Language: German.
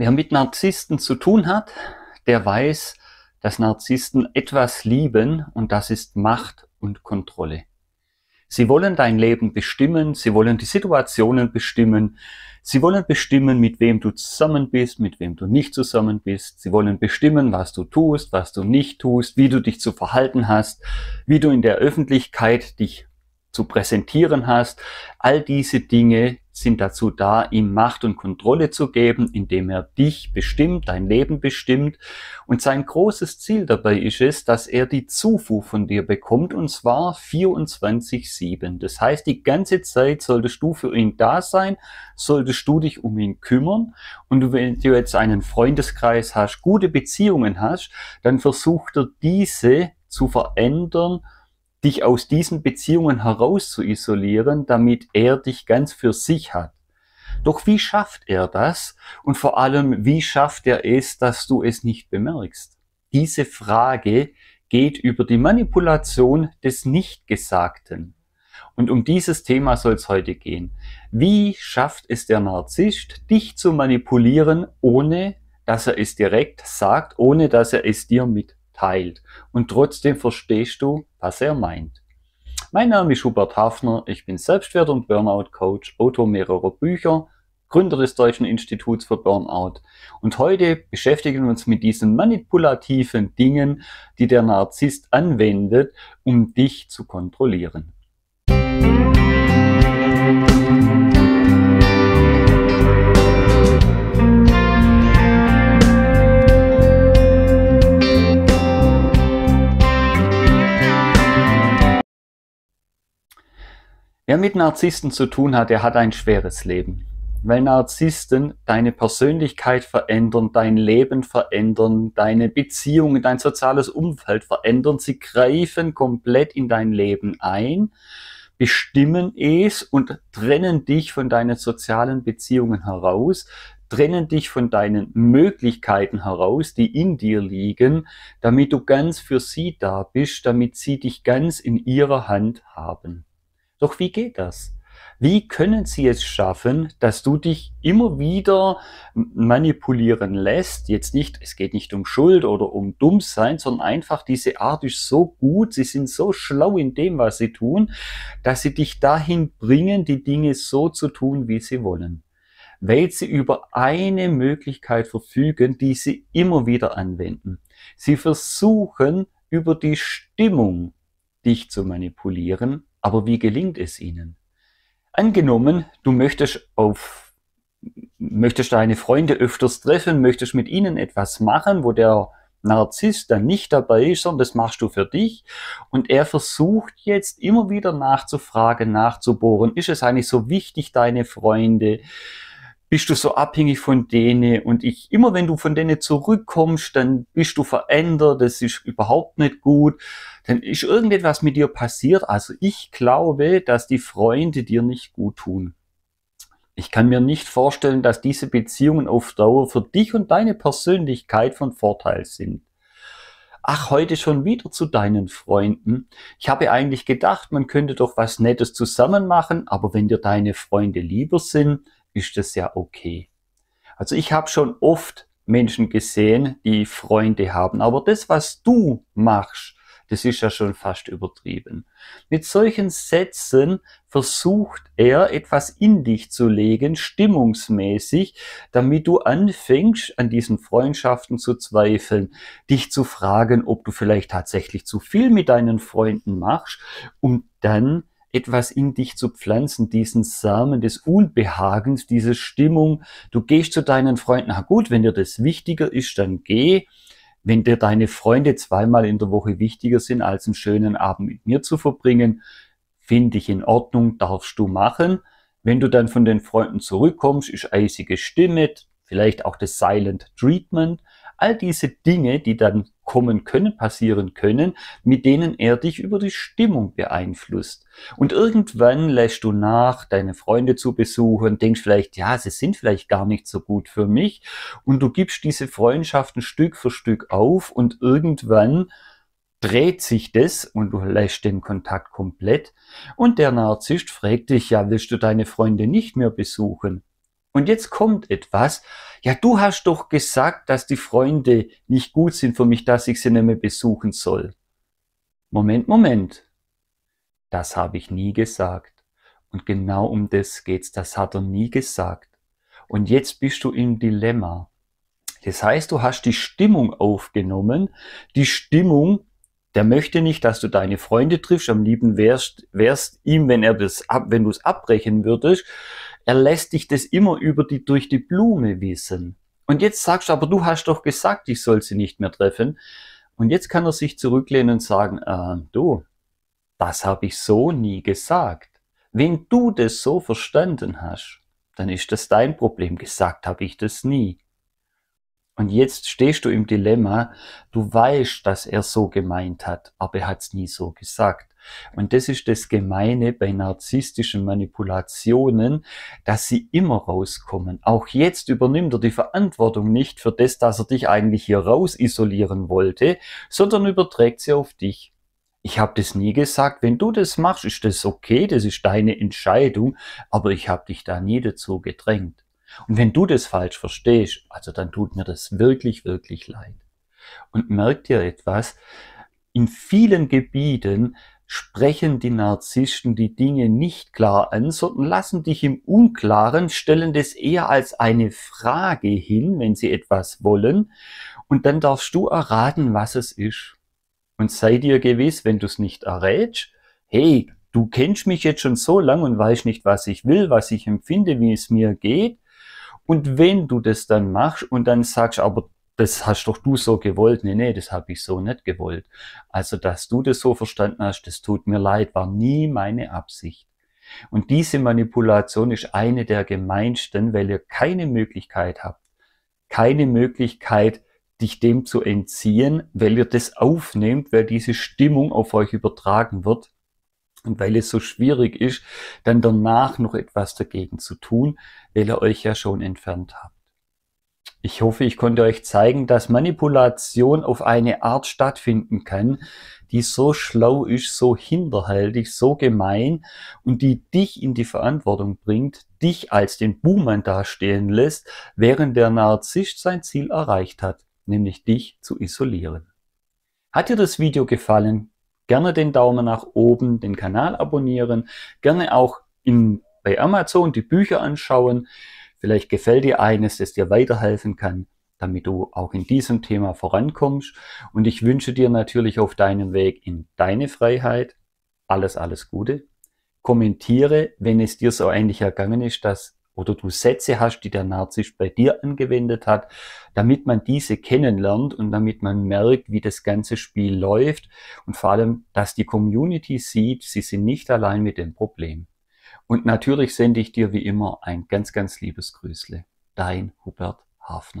Wer mit Narzissten zu tun hat, der weiß, dass Narzissten etwas lieben und das ist Macht und Kontrolle. Sie wollen dein Leben bestimmen, sie wollen die Situationen bestimmen, sie wollen bestimmen, mit wem du zusammen bist, mit wem du nicht zusammen bist, sie wollen bestimmen, was du tust, was du nicht tust, wie du dich zu verhalten hast, wie du in der Öffentlichkeit dich zu präsentieren hast. All diese Dinge sind dazu da, ihm Macht und Kontrolle zu geben, indem er dich bestimmt, dein Leben bestimmt. Und sein großes Ziel dabei ist es, dass er die Zufuhr von dir bekommt, und zwar 24-7. Das heißt, die ganze Zeit solltest du für ihn da sein, solltest du dich um ihn kümmern. Und wenn du jetzt einen Freundeskreis hast, gute Beziehungen hast, dann versucht er diese zu verändern, dich aus diesen Beziehungen heraus zu isolieren, damit er dich ganz für sich hat. Doch wie schafft er das? Und vor allem, wie schafft er es, dass du es nicht bemerkst? Diese Frage geht über die Manipulation des Nichtgesagten. Und um dieses Thema soll es heute gehen. Wie schafft es der Narzisst, dich zu manipulieren, ohne dass er es direkt sagt, ohne dass er es dir mit teilt. Und trotzdem verstehst du, was er meint. Mein Name ist Hubert Hafner, ich bin Selbstwert- und Burnout-Coach, Autor mehrerer Bücher, Gründer des Deutschen Instituts für Burnout. Und heute beschäftigen wir uns mit diesen manipulativen Dingen, die der Narzisst anwendet, um dich zu kontrollieren. Wer mit Narzissten zu tun hat, der hat ein schweres Leben. Weil Narzissten deine Persönlichkeit verändern, dein Leben verändern, deine Beziehungen, dein soziales Umfeld verändern. Sie greifen komplett in dein Leben ein, bestimmen es und trennen dich von deinen sozialen Beziehungen heraus, trennen dich von deinen Möglichkeiten heraus, die in dir liegen, damit du ganz für sie da bist, damit sie dich ganz in ihrer Hand haben. Doch wie geht das? Wie können sie es schaffen, dass du dich immer wieder manipulieren lässt? Jetzt nicht, es geht nicht um Schuld oder um Dummsein, sondern einfach diese Art ist so gut, sie sind so schlau in dem, was sie tun, dass sie dich dahin bringen, die Dinge so zu tun, wie sie wollen. Weil sie über eine Möglichkeit verfügen, die sie immer wieder anwenden. Sie versuchen, über die Stimmung dich zu manipulieren, aber wie gelingt es ihnen? Angenommen, du möchtest auf, möchtest deine Freunde öfters treffen, möchtest mit ihnen etwas machen, wo der Narzisst dann nicht dabei ist, sondern das machst du für dich. Und er versucht jetzt immer wieder nachzufragen, nachzubohren, ist es eigentlich so wichtig, deine Freunde bist du so abhängig von denen und ich, immer wenn du von denen zurückkommst, dann bist du verändert, das ist überhaupt nicht gut, dann ist irgendetwas mit dir passiert. Also ich glaube, dass die Freunde dir nicht gut tun. Ich kann mir nicht vorstellen, dass diese Beziehungen auf Dauer für dich und deine Persönlichkeit von Vorteil sind. Ach, heute schon wieder zu deinen Freunden. Ich habe eigentlich gedacht, man könnte doch was Nettes zusammen machen, aber wenn dir deine Freunde lieber sind, ist das ja okay. Also ich habe schon oft Menschen gesehen, die Freunde haben, aber das, was du machst, das ist ja schon fast übertrieben. Mit solchen Sätzen versucht er etwas in dich zu legen, stimmungsmäßig, damit du anfängst, an diesen Freundschaften zu zweifeln, dich zu fragen, ob du vielleicht tatsächlich zu viel mit deinen Freunden machst, um dann etwas in dich zu pflanzen, diesen Samen des Unbehagens, diese Stimmung. Du gehst zu deinen Freunden. Na gut, wenn dir das wichtiger ist, dann geh. Wenn dir deine Freunde zweimal in der Woche wichtiger sind, als einen schönen Abend mit mir zu verbringen, finde ich in Ordnung, darfst du machen. Wenn du dann von den Freunden zurückkommst, ist eisige Stimme, vielleicht auch das Silent Treatment. All diese Dinge, die dann kommen können, passieren können, mit denen er dich über die Stimmung beeinflusst. Und irgendwann lässt du nach, deine Freunde zu besuchen, denkst vielleicht, ja, sie sind vielleicht gar nicht so gut für mich. Und du gibst diese Freundschaften Stück für Stück auf und irgendwann dreht sich das und du lässt den Kontakt komplett. Und der Narzisst fragt dich, ja, willst du deine Freunde nicht mehr besuchen? Und jetzt kommt etwas, ja, du hast doch gesagt, dass die Freunde nicht gut sind für mich, dass ich sie nicht mehr besuchen soll. Moment, Moment. Das habe ich nie gesagt. Und genau um das geht's. Das hat er nie gesagt. Und jetzt bist du im Dilemma. Das heißt, du hast die Stimmung aufgenommen. Die Stimmung, der möchte nicht, dass du deine Freunde triffst. Am liebsten wärst, wärst ihm, wenn er das ab, wenn du es abbrechen würdest. Er lässt dich das immer über die, durch die Blume wissen. Und jetzt sagst du, aber du hast doch gesagt, ich soll sie nicht mehr treffen. Und jetzt kann er sich zurücklehnen und sagen, äh, du, das habe ich so nie gesagt. Wenn du das so verstanden hast, dann ist das dein Problem. Gesagt habe ich das nie. Und jetzt stehst du im Dilemma, du weißt, dass er so gemeint hat, aber er hat es nie so gesagt. Und das ist das Gemeine bei narzisstischen Manipulationen, dass sie immer rauskommen. Auch jetzt übernimmt er die Verantwortung nicht für das, dass er dich eigentlich hier raus isolieren wollte, sondern überträgt sie auf dich. Ich habe das nie gesagt. Wenn du das machst, ist das okay, das ist deine Entscheidung, aber ich habe dich da nie dazu gedrängt. Und wenn du das falsch verstehst, also dann tut mir das wirklich, wirklich leid. Und merk dir etwas, in vielen Gebieten sprechen die Narzissten die Dinge nicht klar an, sondern lassen dich im Unklaren, stellen das eher als eine Frage hin, wenn sie etwas wollen, und dann darfst du erraten, was es ist. Und sei dir gewiss, wenn du es nicht errätst, hey, du kennst mich jetzt schon so lang und weißt nicht, was ich will, was ich empfinde, wie es mir geht, und wenn du das dann machst und dann sagst, aber das hast doch du so gewollt. Nee, nee, das habe ich so nicht gewollt. Also, dass du das so verstanden hast, das tut mir leid, war nie meine Absicht. Und diese Manipulation ist eine der gemeinsten, weil ihr keine Möglichkeit habt, keine Möglichkeit, dich dem zu entziehen, weil ihr das aufnehmt, weil diese Stimmung auf euch übertragen wird und weil es so schwierig ist, dann danach noch etwas dagegen zu tun, Fehler euch ja schon entfernt habt. Ich hoffe, ich konnte euch zeigen, dass Manipulation auf eine Art stattfinden kann, die so schlau ist, so hinterhältig, so gemein und die dich in die Verantwortung bringt, dich als den Buhmann dastehen lässt, während der Narzisst sein Ziel erreicht hat, nämlich dich zu isolieren. Hat dir das Video gefallen? Gerne den Daumen nach oben, den Kanal abonnieren, gerne auch in bei Amazon die Bücher anschauen. Vielleicht gefällt dir eines, das dir weiterhelfen kann, damit du auch in diesem Thema vorankommst. Und ich wünsche dir natürlich auf deinem Weg in deine Freiheit alles, alles Gute. Kommentiere, wenn es dir so ähnlich ergangen ist, dass oder du Sätze hast, die der Narzisst bei dir angewendet hat, damit man diese kennenlernt und damit man merkt, wie das ganze Spiel läuft und vor allem, dass die Community sieht, sie sind nicht allein mit dem Problem. Und natürlich sende ich dir wie immer ein ganz, ganz liebes Grüßle. Dein Hubert Hafner.